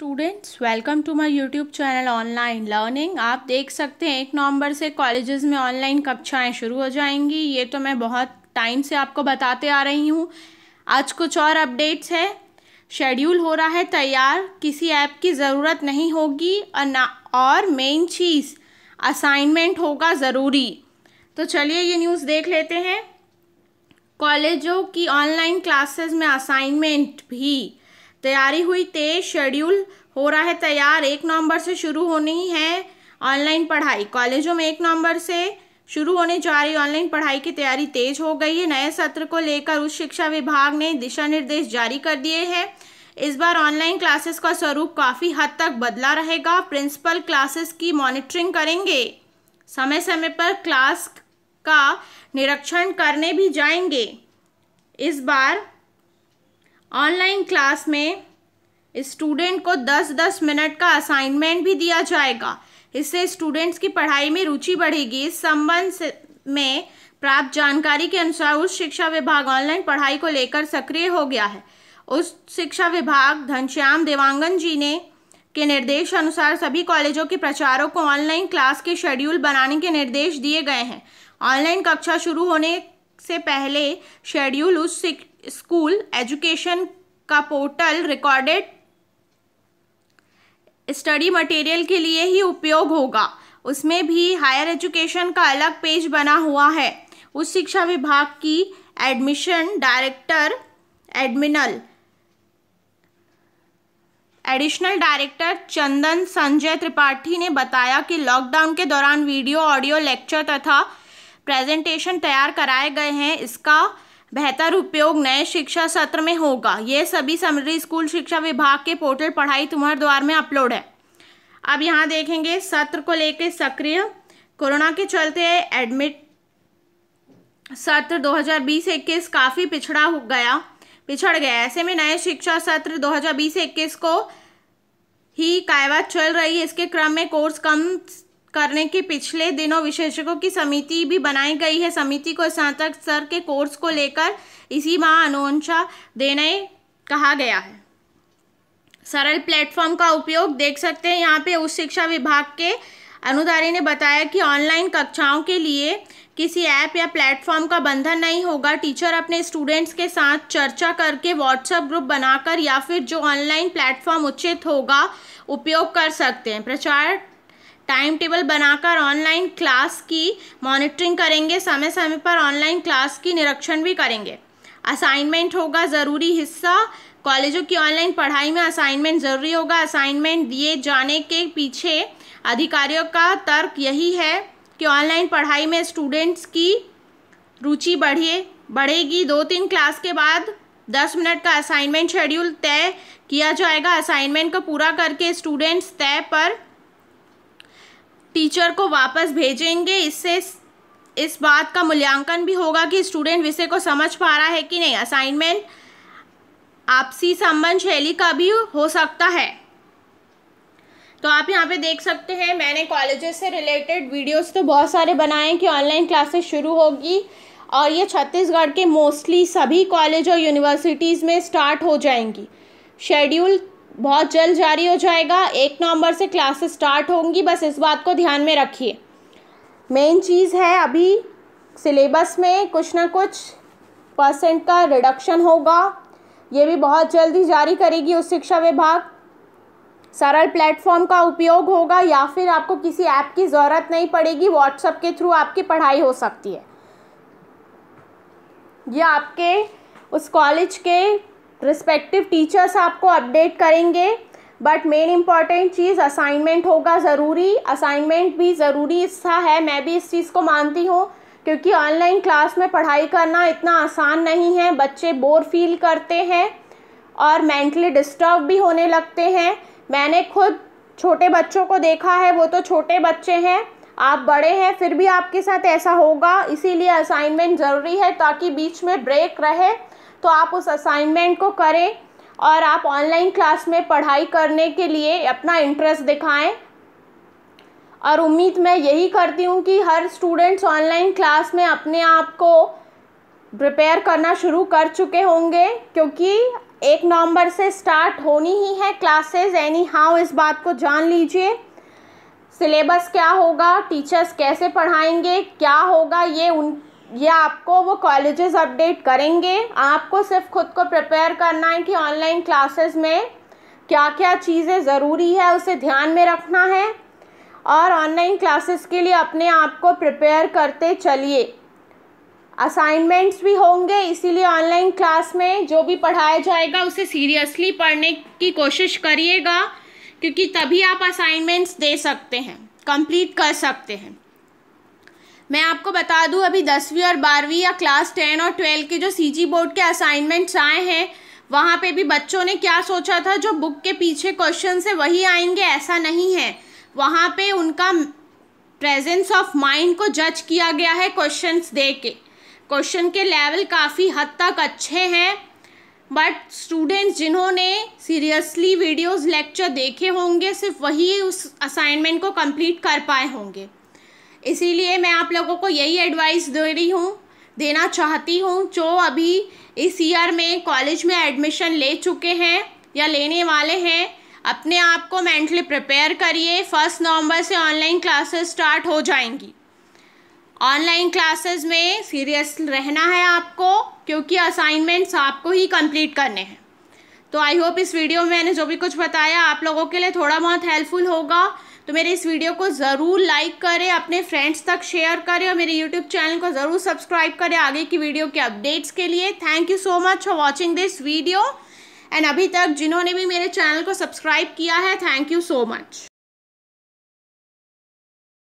students welcome to my YouTube channel online learning आप देख सकते हैं एक नवंबर से कॉलेजेस में ऑनलाइन कक्षाएं शुरू हो जाएंगी ये तो मैं बहुत टाइम से आपको बताते आ रही हूँ आज कुछ और अपडेट्स है शेड्यूल हो रहा है तैयार किसी ऐप की ज़रूरत नहीं होगी और मेन चीज़ असाइनमेंट होगा ज़रूरी तो चलिए ये न्यूज़ देख लेते हैं कॉलेजों की ऑनलाइन क्लासेस में असाइनमेंट भी तैयारी हुई तेज शेड्यूल हो रहा है तैयार एक नवंबर से शुरू होनी है ऑनलाइन पढ़ाई कॉलेजों में एक नवंबर से शुरू होने जा रही ऑनलाइन पढ़ाई की तैयारी तेज हो गई है नए सत्र को लेकर उच्च शिक्षा विभाग ने दिशा निर्देश जारी कर दिए हैं इस बार ऑनलाइन क्लासेस का स्वरूप काफ़ी हद तक बदला रहेगा प्रिंसिपल क्लासेस की मॉनिटरिंग करेंगे समय समय पर क्लास का निरीक्षण करने भी जाएंगे इस बार ऑनलाइन क्लास में स्टूडेंट को 10-10 मिनट का असाइनमेंट भी दिया जाएगा इससे स्टूडेंट्स की पढ़ाई में रुचि बढ़ेगी इस संबंध में प्राप्त जानकारी के अनुसार उस शिक्षा विभाग ऑनलाइन पढ़ाई को लेकर सक्रिय हो गया है उस शिक्षा विभाग घनश्याम देवांगन जी ने के निर्देश अनुसार सभी कॉलेजों के प्रचारों को ऑनलाइन क्लास के शेड्यूल बनाने के निर्देश दिए गए हैं ऑनलाइन कक्षा शुरू होने से पहले शेड्यूल उस स्कूल एजुकेशन का पोर्टल रिकॉर्डेड स्टडी मटेरियल के लिए ही उपयोग होगा उसमें भी हायर एजुकेशन का अलग पेज बना हुआ है उस शिक्षा विभाग की एडमिशन डायरेक्टर एडमिनल एडिशनल डायरेक्टर चंदन संजय त्रिपाठी ने बताया कि लॉकडाउन के दौरान वीडियो ऑडियो लेक्चर तथा प्रेजेंटेशन तैयार कराए गए हैं इसका बेहतर उपयोग नए शिक्षा सत्र में होगा ये सभी समरी स्कूल शिक्षा विभाग के पोर्टल पढ़ाई तुम्हारे द्वार में अपलोड है अब यहाँ देखेंगे सत्र को लेकर सक्रिय कोरोना के चलते एडमिट सत्र 2020-21 काफ़ी पिछड़ा हो गया पिछड़ गया ऐसे में नए शिक्षा सत्र 2020-21 को ही कायवा चल रही है इसके क्रम में कोर्स कम करने के पिछले दिनों विशेषज्ञों की समिति भी बनाई गई है समिति को स्नातक स्तर के कोर्स को लेकर इसी माह अनुशा देने कहा गया है सरल प्लेटफॉर्म का उपयोग देख सकते हैं यहाँ पे उच्च शिक्षा विभाग के अनुदारी ने बताया कि ऑनलाइन कक्षाओं के लिए किसी ऐप या प्लेटफॉर्म का बंधन नहीं होगा टीचर अपने स्टूडेंट्स के साथ चर्चा करके व्हाट्सएप ग्रुप बनाकर या फिर जो ऑनलाइन प्लेटफॉर्म उचित होगा उपयोग कर सकते हैं प्रचार टाइम टेबल बनाकर ऑनलाइन क्लास की मॉनिटरिंग करेंगे समय समय पर ऑनलाइन क्लास की निरीक्षण भी करेंगे असाइनमेंट होगा ज़रूरी हिस्सा कॉलेजों की ऑनलाइन पढ़ाई में असाइनमेंट ज़रूरी होगा असाइनमेंट दिए जाने के पीछे अधिकारियों का तर्क यही है कि ऑनलाइन पढ़ाई में स्टूडेंट्स की रुचि बढ़े बढ़ेगी दो तीन क्लास के बाद दस मिनट का असाइनमेंट शेड्यूल तय किया जाएगा असाइनमेंट को पूरा करके स्टूडेंट्स तय पर टीचर को वापस भेजेंगे इससे इस बात का मूल्यांकन भी होगा कि स्टूडेंट विषय को समझ पा रहा है कि नहीं असाइनमेंट आपसी संबंध शैली का भी हो सकता है तो आप यहाँ पे देख सकते हैं मैंने कॉलेजेस से रिलेटेड वीडियोस तो बहुत सारे बनाए हैं कि ऑनलाइन क्लासेस शुरू होगी और ये छत्तीसगढ़ के मोस्टली सभी कॉलेज और यूनिवर्सिटीज़ में स्टार्ट हो जाएंगी शेड्यूल बहुत जल्द जारी हो जाएगा एक नवंबर से क्लासेस स्टार्ट होंगी बस इस बात को ध्यान में रखिए मेन चीज़ है अभी सिलेबस में कुछ ना कुछ परसेंट का रिडक्शन होगा ये भी बहुत जल्दी जारी करेगी उस शिक्षा विभाग सरल प्लेटफॉर्म का उपयोग होगा या फिर आपको किसी ऐप की ज़रूरत नहीं पड़ेगी व्हाट्सएप के थ्रू आपकी पढ़ाई हो सकती है यह आपके उस कॉलेज के रिस्पेक्टिव टीचर्स आपको अपडेट करेंगे बट मेन इम्पॉर्टेंट चीज़ असाइनमेंट होगा ज़रूरी असाइनमेंट भी ज़रूरी हिस्सा है मैं भी इस चीज़ को मानती हूँ क्योंकि ऑनलाइन क्लास में पढ़ाई करना इतना आसान नहीं है बच्चे बोर फील करते हैं और मेंटली डिस्टर्ब भी होने लगते हैं मैंने खुद छोटे बच्चों को देखा है वो तो छोटे बच्चे हैं आप बड़े हैं फिर भी आपके साथ ऐसा होगा इसीलिए असाइनमेंट ज़रूरी है ताकि बीच में ब्रेक रहे तो आप उस असाइनमेंट को करें और आप ऑनलाइन क्लास में पढ़ाई करने के लिए अपना इंटरेस्ट दिखाएं और उम्मीद मैं यही करती हूँ कि हर स्टूडेंट्स ऑनलाइन क्लास में अपने आप को प्रिपेयर करना शुरू कर चुके होंगे क्योंकि एक नवंबर से स्टार्ट होनी ही है क्लासेस एनी हाउ इस बात को जान लीजिए सिलेबस क्या होगा टीचर्स कैसे पढ़ाएंगे क्या होगा ये उन ये आपको वो कॉलेजेस अपडेट करेंगे आपको सिर्फ खुद को प्रिपेयर करना है कि ऑनलाइन क्लासेस में क्या क्या चीज़ें ज़रूरी है उसे ध्यान में रखना है और ऑनलाइन क्लासेस के लिए अपने आप को प्रिपेयर करते चलिए असाइनमेंट्स भी होंगे इसीलिए ऑनलाइन क्लास में जो भी पढ़ाया जाएगा उसे सीरियसली पढ़ने की कोशिश करिएगा क्योंकि तभी आप असाइनमेंट्स दे सकते हैं कंप्लीट कर सकते हैं मैं आपको बता दूं अभी दसवीं और बारहवीं या क्लास टेन और ट्वेल्व के जो सीजी बोर्ड के असाइनमेंट्स आए हैं वहाँ पे भी बच्चों ने क्या सोचा था जो बुक के पीछे क्वेश्चन से वही आएंगे ऐसा नहीं है वहाँ पे उनका प्रेजेंस ऑफ माइंड को जज किया गया है क्वेश्चंस दे के क्वेश्चन के लेवल काफ़ी हद तक अच्छे हैं बट स्टूडेंट्स जिन्होंने सीरियसली वीडियोस लेक्चर देखे होंगे सिर्फ वही उस असाइनमेंट को कंप्लीट कर पाए होंगे इसीलिए मैं आप लोगों को यही एडवाइस दे रही हूँ देना चाहती हूँ जो अभी इस ईयर में कॉलेज में एडमिशन ले चुके हैं या लेने वाले हैं अपने आप को मेंटली प्रिपेयर करिए फर्स्ट नवंबर से ऑनलाइन क्लासेस स्टार्ट हो जाएंगी ऑनलाइन क्लासेस में सीरियस रहना है आपको क्योंकि असाइनमेंट्स आपको ही कंप्लीट करने हैं तो आई होप इस वीडियो में मैंने जो भी कुछ बताया आप लोगों के लिए थोड़ा बहुत हेल्पफुल होगा तो मेरे इस वीडियो को ज़रूर लाइक करें अपने फ्रेंड्स तक शेयर करें और मेरे यूट्यूब चैनल को ज़रूर सब्सक्राइब करें आगे की वीडियो के अपडेट्स के लिए thank you so much for watching this video and अभी तक जिन्होंने भी मेरे चैनल को सब्सक्राइब किया है थैंक यू सो मच